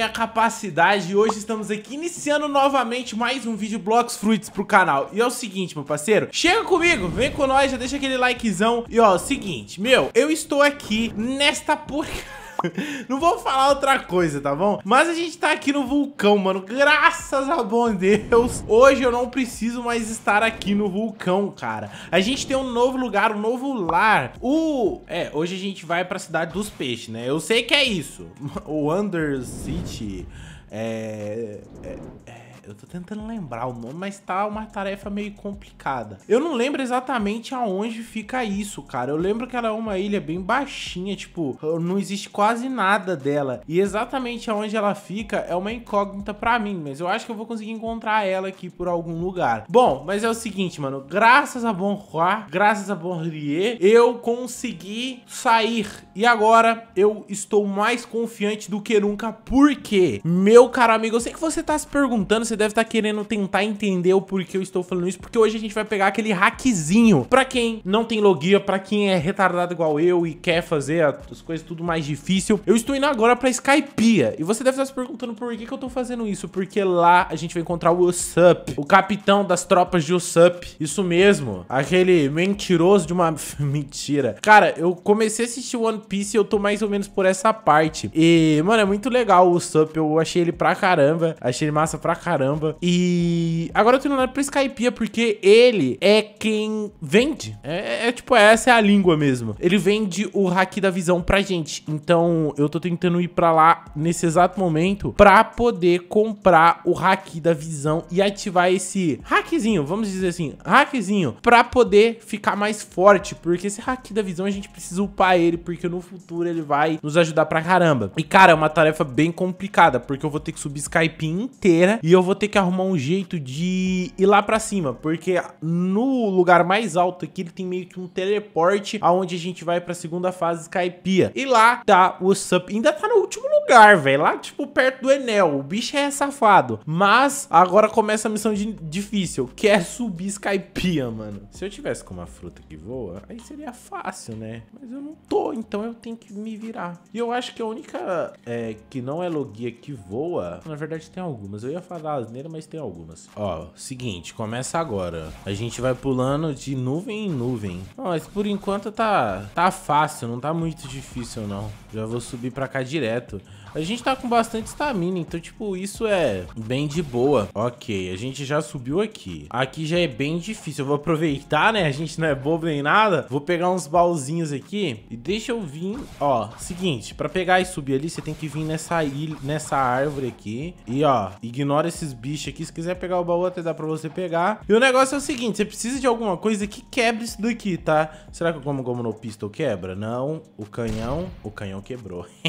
minha capacidade e hoje estamos aqui iniciando novamente mais um vídeo Blocks Fruits pro canal. E é o seguinte, meu parceiro, chega comigo, vem com nós, já deixa aquele likezão. E ó, é o seguinte, meu, eu estou aqui nesta porcaria Não vou falar outra coisa, tá bom? Mas a gente tá aqui no vulcão, mano. Graças a bom Deus. Hoje eu não preciso mais estar aqui no vulcão, cara. A gente tem um novo lugar, um novo lar. O... É, hoje a gente vai pra cidade dos peixes, né? Eu sei que é isso. O Under City... É... é, é eu tô tentando lembrar o nome, mas tá uma tarefa meio complicada. Eu não lembro exatamente aonde fica isso, cara. Eu lembro que ela é uma ilha bem baixinha, tipo, não existe quase nada dela. E exatamente aonde ela fica é uma incógnita pra mim, mas eu acho que eu vou conseguir encontrar ela aqui por algum lugar. Bom, mas é o seguinte, mano, graças a Bon graças a Bon eu consegui sair. E agora eu estou mais confiante do que nunca, porque, meu caro amigo, eu sei que você tá se perguntando, você deve estar tá querendo tentar entender o porquê eu estou falando isso, porque hoje a gente vai pegar aquele hackzinho para quem não tem logia, para quem é retardado igual eu e quer fazer as coisas tudo mais difícil. Eu estou indo agora para Skypia e você deve estar se perguntando por que, que eu estou fazendo isso, porque lá a gente vai encontrar o Usup, o capitão das tropas de Usup. Isso mesmo, aquele mentiroso de uma mentira. Cara, eu comecei a assistir One Piece e eu tô mais ou menos por essa parte. E, mano, é muito legal o Usup, eu achei ele pra caramba, achei ele massa pra caramba caramba. E agora eu tô indo pra Skypiea porque ele é quem vende. É, é, é, tipo, essa é a língua mesmo. Ele vende o hack da visão pra gente. Então eu tô tentando ir pra lá nesse exato momento pra poder comprar o hack da visão e ativar esse hackzinho, vamos dizer assim, hackzinho, pra poder ficar mais forte. Porque esse hack da visão a gente precisa upar ele, porque no futuro ele vai nos ajudar pra caramba. E cara, é uma tarefa bem complicada, porque eu vou ter que subir Skype inteira e eu vou vou ter que arrumar um jeito de ir lá pra cima, porque no lugar mais alto aqui ele tem meio que um teleporte aonde a gente vai pra segunda fase Skypiea. E lá tá o Sup, ainda tá no último lugar, velho, lá tipo perto do Enel, o bicho é safado. Mas agora começa a missão de difícil, que é subir Skypiea, mano. Se eu tivesse com uma fruta que voa, aí seria fácil, né? Mas eu não tô, então eu tenho que me virar. E eu acho que a única é, que não é Logia que voa, na verdade tem algumas, eu ia falar asneira, mas tem algumas. Ó, seguinte, começa agora. A gente vai pulando de nuvem em nuvem. mas por enquanto tá, tá fácil, não tá muito difícil, não. Já vou subir pra cá direto. A gente tá com bastante estamina, então, tipo, isso é bem de boa. Ok, a gente já subiu aqui. Aqui já é bem difícil. Eu vou aproveitar, né? A gente não é bobo nem nada. Vou pegar uns baúzinhos aqui e deixa eu vir... Ó, seguinte, pra pegar e subir ali, você tem que vir nessa, ilha, nessa árvore aqui. E, ó, ignora esses esses bichos aqui. Se quiser pegar o baú, até dá pra você pegar. E o negócio é o seguinte, você precisa de alguma coisa que quebre isso daqui, tá? Será que o Gomu Gomu no Pistol quebra? Não. O canhão... O canhão quebrou.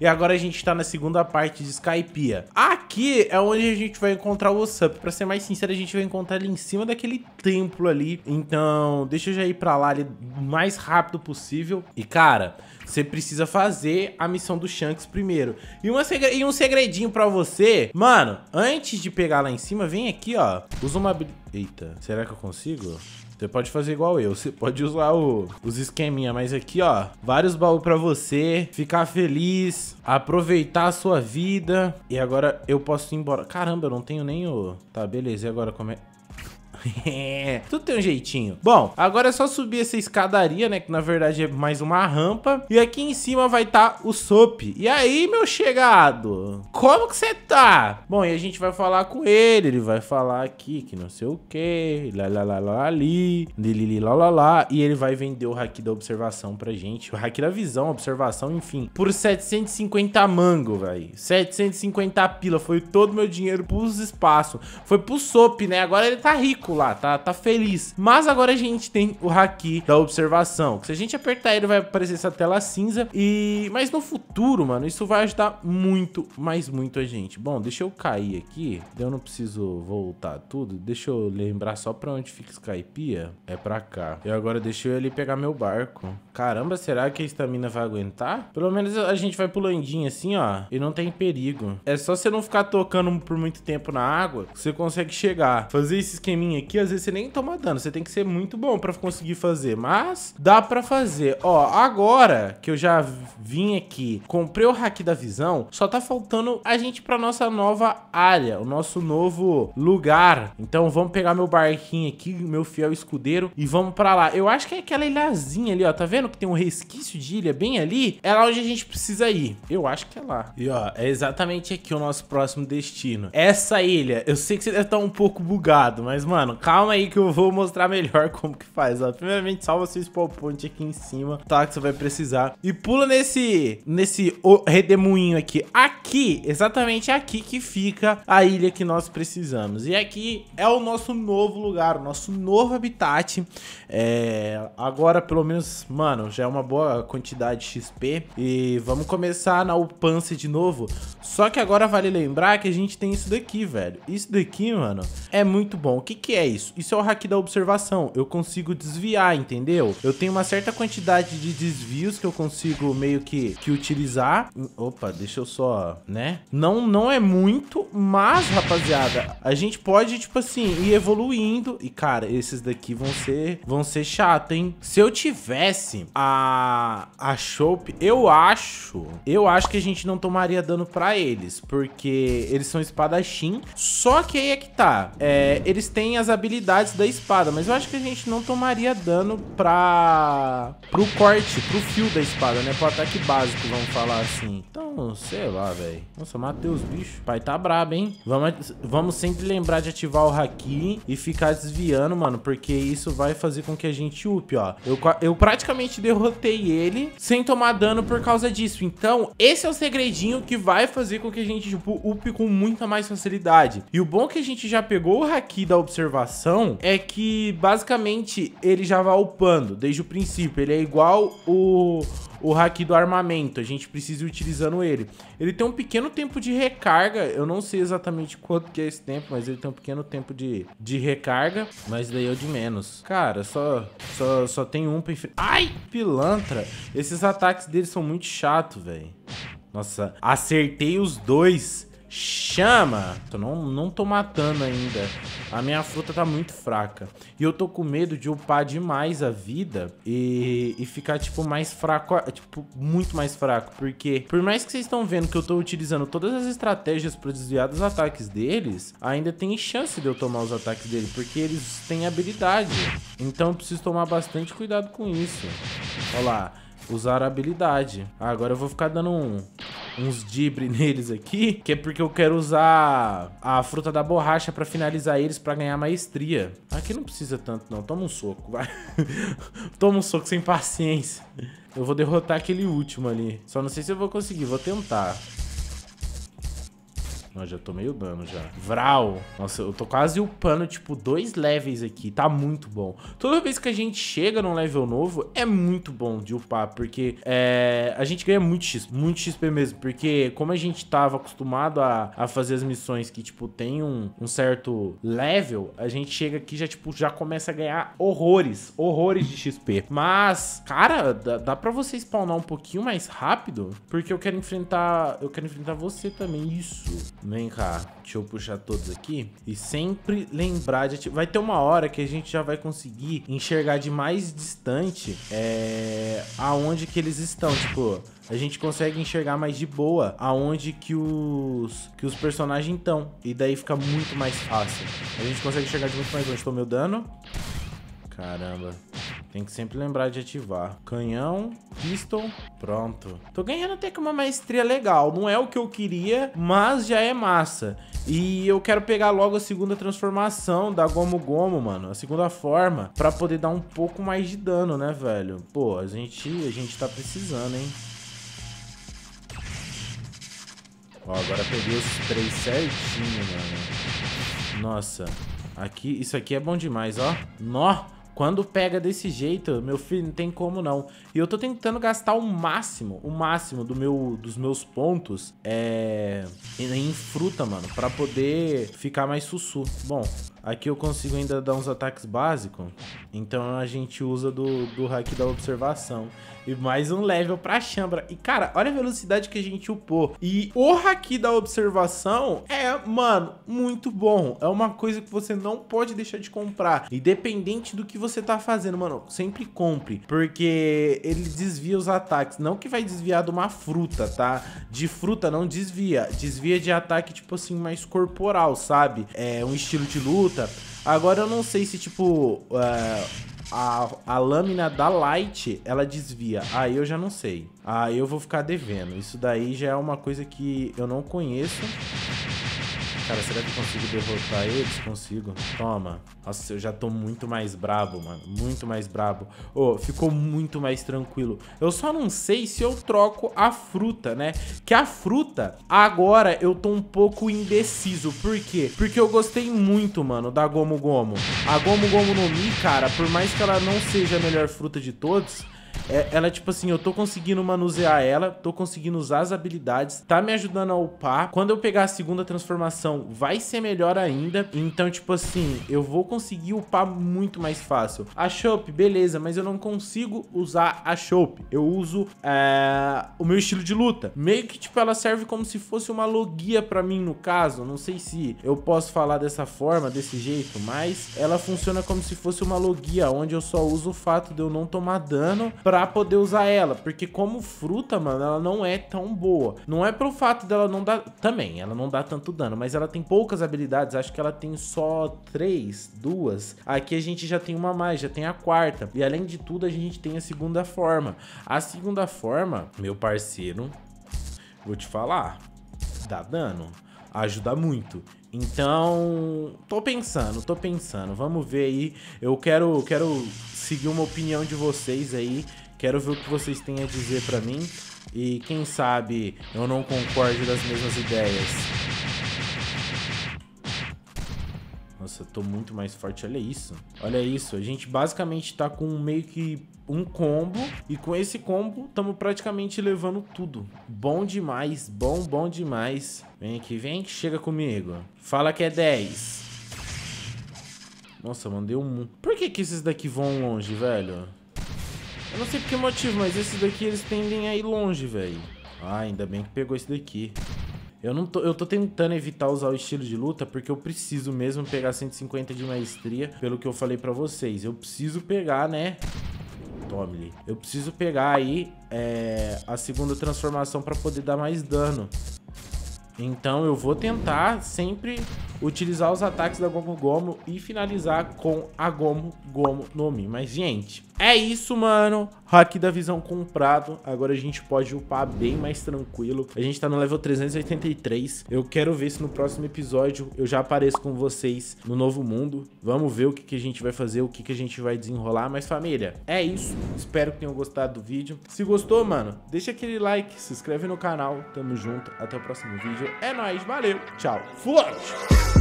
e agora a gente tá na segunda parte de Skypiea. Aqui é onde a gente vai encontrar o WhatsApp. Pra ser mais sincero, a gente vai encontrar ele em cima daquele templo ali. Então, deixa eu já ir pra lá ali mais rápido possível. E, cara, você precisa fazer a missão do Shanks primeiro. E, uma segre... e um segredinho pra você. Mano, antes de pegar lá em cima, vem aqui, ó. Usa uma... Eita, será que eu consigo? Você pode fazer igual eu, você pode usar o, os esqueminha, mas aqui, ó, vários baús pra você, ficar feliz, aproveitar a sua vida. E agora eu posso ir embora. Caramba, eu não tenho nem o... Tá, beleza, e agora como é... É, tudo tem um jeitinho. Bom, agora é só subir essa escadaria, né? Que na verdade é mais uma rampa. E aqui em cima vai estar tá o SOP. E aí, meu chegado? Como que você tá? Bom, e a gente vai falar com ele. Ele vai falar aqui que não sei o que. Lá, lá, lá, lá, ali. lá, lá, lá. E ele vai vender o hack da observação pra gente. O hack da visão, observação, enfim. Por 750 mango, velho. 750 pila. Foi todo meu dinheiro pros espaços. Foi pro SOP, né? Agora ele tá rico lá, tá, tá feliz. Mas agora a gente tem o haki da observação, que se a gente apertar ele vai aparecer essa tela cinza e... Mas no futuro, mano, isso vai ajudar muito, mais muito a gente. Bom, deixa eu cair aqui, eu não preciso voltar tudo. Deixa eu lembrar só pra onde fica Skypiea. É pra cá. E agora deixa eu ali pegar meu barco. Caramba, será que a estamina vai aguentar? Pelo menos a gente vai pulandinho assim, ó, e não tem perigo. É só você não ficar tocando por muito tempo na água que você consegue chegar. Fazer esse esqueminha que às vezes você nem toma dano. Você tem que ser muito bom pra conseguir fazer. Mas dá pra fazer. Ó, agora que eu já vim aqui, comprei o hack da visão, só tá faltando a gente pra nossa nova área, o nosso novo lugar. Então vamos pegar meu barquinho aqui, meu fiel escudeiro, e vamos pra lá. Eu acho que é aquela ilhazinha ali, ó. Tá vendo que tem um resquício de ilha bem ali? É lá onde a gente precisa ir. Eu acho que é lá. E ó, é exatamente aqui o nosso próximo destino. Essa ilha, eu sei que você deve estar tá um pouco bugado, mas mano, mano, calma aí que eu vou mostrar melhor como que faz, ó. Primeiramente, salva seu spawn point aqui em cima, tá? Que você vai precisar. E pula nesse, nesse redemoinho aqui. Aqui, exatamente aqui que fica a ilha que nós precisamos. E aqui é o nosso novo lugar, o nosso novo habitat. É, agora, pelo menos, mano, já é uma boa quantidade de XP. E vamos começar na upança de novo. Só que agora vale lembrar que a gente tem isso daqui, velho. Isso daqui, mano, é muito bom. O que que é? é isso? Isso é o hack da observação. Eu consigo desviar, entendeu? Eu tenho uma certa quantidade de desvios que eu consigo meio que, que utilizar. Hum, opa, deixa eu só, né? Não, não é muito, mas, rapaziada, a gente pode, tipo assim, ir evoluindo. E, cara, esses daqui vão ser, vão ser chato, hein? Se eu tivesse a, a Chope, eu acho, eu acho que a gente não tomaria dano pra eles, porque eles são espadachim. Só que aí é que tá. É, eles têm as habilidades da espada, mas eu acho que a gente não tomaria dano pra... pro corte, pro fio da espada, né? Pro ataque básico, vamos falar assim. Então, sei lá, velho. Nossa, matei os bichos. Pai tá brabo, hein? Vamos, vamos sempre lembrar de ativar o Haki e ficar desviando, mano, porque isso vai fazer com que a gente up, ó. Eu, eu praticamente derrotei ele sem tomar dano por causa disso. Então, esse é o segredinho que vai fazer com que a gente, tipo, up com muita mais facilidade. E o bom é que a gente já pegou o Haki da observação observação é que basicamente ele já vai upando desde o princípio. Ele é igual o, o hack do armamento. A gente precisa ir utilizando ele. Ele tem um pequeno tempo de recarga. Eu não sei exatamente quanto que é esse tempo, mas ele tem um pequeno tempo de, de recarga. Mas daí é de menos. Cara, só, só, só tem um pra enfrentar. Ai, pilantra. Esses ataques dele são muito chato, velho. Nossa, acertei os dois. Chama! Eu não, não tô matando ainda. A minha fruta tá muito fraca. E eu tô com medo de upar demais a vida e, e ficar, tipo, mais fraco. Tipo, muito mais fraco. Porque, por mais que vocês estão vendo que eu tô utilizando todas as estratégias pra desviar dos ataques deles, ainda tem chance de eu tomar os ataques dele. Porque eles têm habilidade. Então, eu preciso tomar bastante cuidado com isso. Olha lá usar a habilidade. Ah, agora eu vou ficar dando um, uns dibre neles aqui, que é porque eu quero usar a fruta da borracha pra finalizar eles pra ganhar maestria. Aqui não precisa tanto não, toma um soco, vai. toma um soco sem paciência. Eu vou derrotar aquele último ali. Só não sei se eu vou conseguir, vou tentar nossa já tomei o dano já. Vral. Nossa, eu tô quase upando, tipo, dois levels aqui. Tá muito bom. Toda vez que a gente chega num level novo, é muito bom de upar, porque é, a gente ganha muito XP muito XP mesmo, porque como a gente tava acostumado a, a fazer as missões que, tipo, tem um, um certo level, a gente chega aqui já, tipo, já começa a ganhar horrores, horrores de XP. Mas, cara, dá, dá pra você spawnar um pouquinho mais rápido, porque eu quero enfrentar, eu quero enfrentar você também, isso. Vem cá, deixa eu puxar todos aqui. E sempre lembrar de ativar. Vai ter uma hora que a gente já vai conseguir enxergar de mais distante é... aonde que eles estão. Tipo, a gente consegue enxergar mais de boa aonde que os, que os personagens estão. E daí fica muito mais fácil. A gente consegue enxergar de muito mais longe. Tomei o dano. Caramba. Tem que sempre lembrar de ativar. Canhão, pistol, pronto. Tô ganhando até com uma maestria legal. Não é o que eu queria, mas já é massa. E eu quero pegar logo a segunda transformação da Gomu Gomu, mano. A segunda forma, pra poder dar um pouco mais de dano, né, velho? Pô, a gente, a gente tá precisando, hein? Ó, agora peguei os três certinho, mano. Nossa. Aqui, isso aqui é bom demais, ó. Nó! Quando pega desse jeito, meu filho, não tem como não. E eu tô tentando gastar o máximo, o máximo do meu, dos meus pontos é, em fruta, mano, pra poder ficar mais sussu. Bom, Aqui eu consigo ainda dar uns ataques básicos. Então a gente usa do, do hack da observação. E mais um level pra Chambra. E, cara, olha a velocidade que a gente upou. E o hack da observação é, mano, muito bom. É uma coisa que você não pode deixar de comprar. Independente do que você tá fazendo, mano, sempre compre. Porque ele desvia os ataques. Não que vai desviar de uma fruta, tá? De fruta não desvia. Desvia de ataque, tipo assim, mais corporal, sabe? É um estilo de luta luta. Agora eu não sei se, tipo, é, a, a lâmina da Light, ela desvia. Aí eu já não sei. Aí eu vou ficar devendo. Isso daí já é uma coisa que eu não conheço. Cara, será que eu consigo derrotar eles? Consigo. Toma. Nossa, eu já tô muito mais brabo, mano. Muito mais brabo. Ô, oh, ficou muito mais tranquilo. Eu só não sei se eu troco a fruta, né? Que a fruta, agora eu tô um pouco indeciso. Por quê? Porque eu gostei muito, mano, da Gomu Gomu. A Gomu Gomu no Mi, cara, por mais que ela não seja a melhor fruta de todos, é, ela, tipo assim, eu tô conseguindo manusear ela, tô conseguindo usar as habilidades, tá me ajudando a upar. Quando eu pegar a segunda transformação, vai ser melhor ainda. Então, tipo assim, eu vou conseguir upar muito mais fácil. A Chope, beleza, mas eu não consigo usar a Chope. Eu uso é, o meu estilo de luta. Meio que, tipo, ela serve como se fosse uma logia pra mim, no caso. Não sei se eu posso falar dessa forma, desse jeito, mas ela funciona como se fosse uma logia, onde eu só uso o fato de eu não tomar dano pra poder usar ela. Porque como fruta, mano, ela não é tão boa. Não é pelo fato dela não dar... Também, ela não dá tanto dano, mas ela tem poucas habilidades. Acho que ela tem só três, duas. Aqui a gente já tem uma mais, já tem a quarta. E além de tudo, a gente tem a segunda forma. A segunda forma, meu parceiro, vou te falar, dá dano ajuda muito. Então, tô pensando, tô pensando. Vamos ver aí. Eu quero, quero seguir uma opinião de vocês aí. Quero ver o que vocês têm a dizer para mim. E quem sabe eu não concorde das mesmas ideias. Nossa, tô muito mais forte, olha isso. Olha isso, a gente basicamente tá com meio que um combo. E com esse combo, estamos praticamente levando tudo. Bom demais, bom, bom demais. Vem aqui, vem, chega comigo. Fala que é 10. Nossa, mandei um... Por que que esses daqui vão longe, velho? Eu não sei por que motivo, mas esses daqui, eles tendem a ir longe, velho. Ah, ainda bem que pegou esse daqui. Eu não tô, eu tô tentando evitar usar o estilo de luta porque eu preciso mesmo pegar 150 de maestria, pelo que eu falei pra vocês. Eu preciso pegar, né? Tommy. Eu preciso pegar aí é, a segunda transformação pra poder dar mais dano. Então eu vou tentar sempre utilizar os ataques da Gomu Gomu e finalizar com a Gomu Gomu no Mi. Mas, gente, é isso, mano. Hack da visão comprado. Agora a gente pode upar bem mais tranquilo. A gente tá no level 383. Eu quero ver se no próximo episódio eu já apareço com vocês no novo mundo. Vamos ver o que, que a gente vai fazer, o que, que a gente vai desenrolar. Mas, família, é isso. Espero que tenham gostado do vídeo. Se gostou, mano, deixa aquele like, se inscreve no canal. Tamo junto. Até o próximo vídeo. É nóis. Valeu. Tchau. Fui!